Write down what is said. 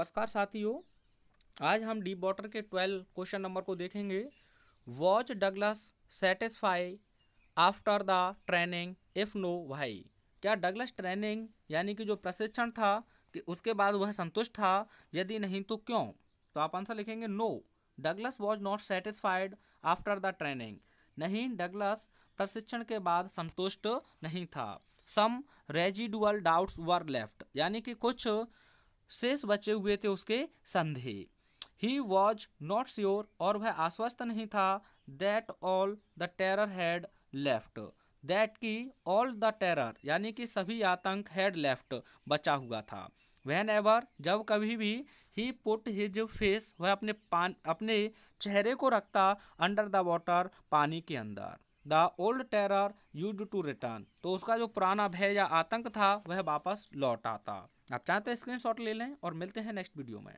नमस्कार साथियों आज हम डीप वाटर के ट्वेल्व क्वेश्चन नंबर को देखेंगे was Douglas satisfy after the training if no why क्या डगलस ट्रेनिंग यानी कि जो प्रशिक्षण था कि उसके बाद वह संतुष्ट था यदि नहीं तो क्यों तो आप आंसर लिखेंगे no Douglas was not satisfied after the training नहीं डगलस प्रशिक्षण के बाद संतुष्ट नहीं था some residual doubts were left यानी कि कुछ शेष बचे हुए थे उसके संधे ही वॉज नॉट श्योर और वह आश्वस्त नहीं था that all the terror had left that की ऑल द टेरर यानी कि सभी आतंक हैड लेफ्ट बचा हुआ था वैन एवर जब कभी भी ही पुट हिज फेस वह अपने पान अपने चेहरे को रखता अंडर द वाटर पानी के अंदर the old terror used to return तो उसका जो पुराना भय या आतंक था वह वापस लौट आता आप चाहें तो शॉट ले लें और मिलते हैं नेक्स्ट वीडियो में